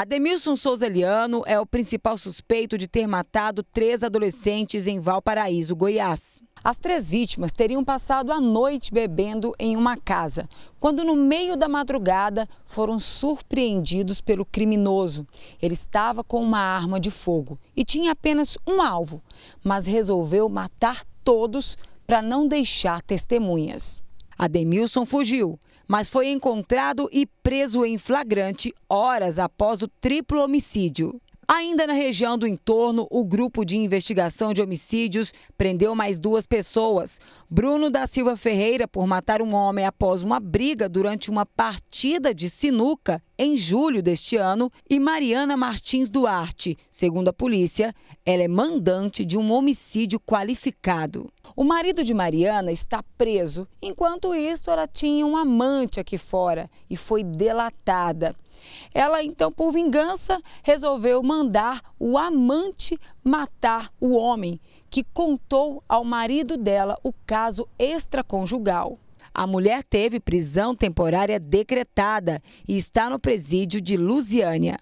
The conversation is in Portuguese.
Ademilson Souza Eliano é o principal suspeito de ter matado três adolescentes em Valparaíso, Goiás. As três vítimas teriam passado a noite bebendo em uma casa, quando no meio da madrugada foram surpreendidos pelo criminoso. Ele estava com uma arma de fogo e tinha apenas um alvo, mas resolveu matar todos para não deixar testemunhas. Ademilson fugiu mas foi encontrado e preso em flagrante horas após o triplo homicídio. Ainda na região do entorno, o Grupo de Investigação de Homicídios prendeu mais duas pessoas. Bruno da Silva Ferreira por matar um homem após uma briga durante uma partida de sinuca em julho deste ano e Mariana Martins Duarte. Segundo a polícia, ela é mandante de um homicídio qualificado. O marido de Mariana está preso. Enquanto isso, ela tinha um amante aqui fora e foi delatada. Ela então, por vingança, resolveu mandar o amante matar o homem que contou ao marido dela o caso extraconjugal. A mulher teve prisão temporária decretada e está no presídio de Lusiânia.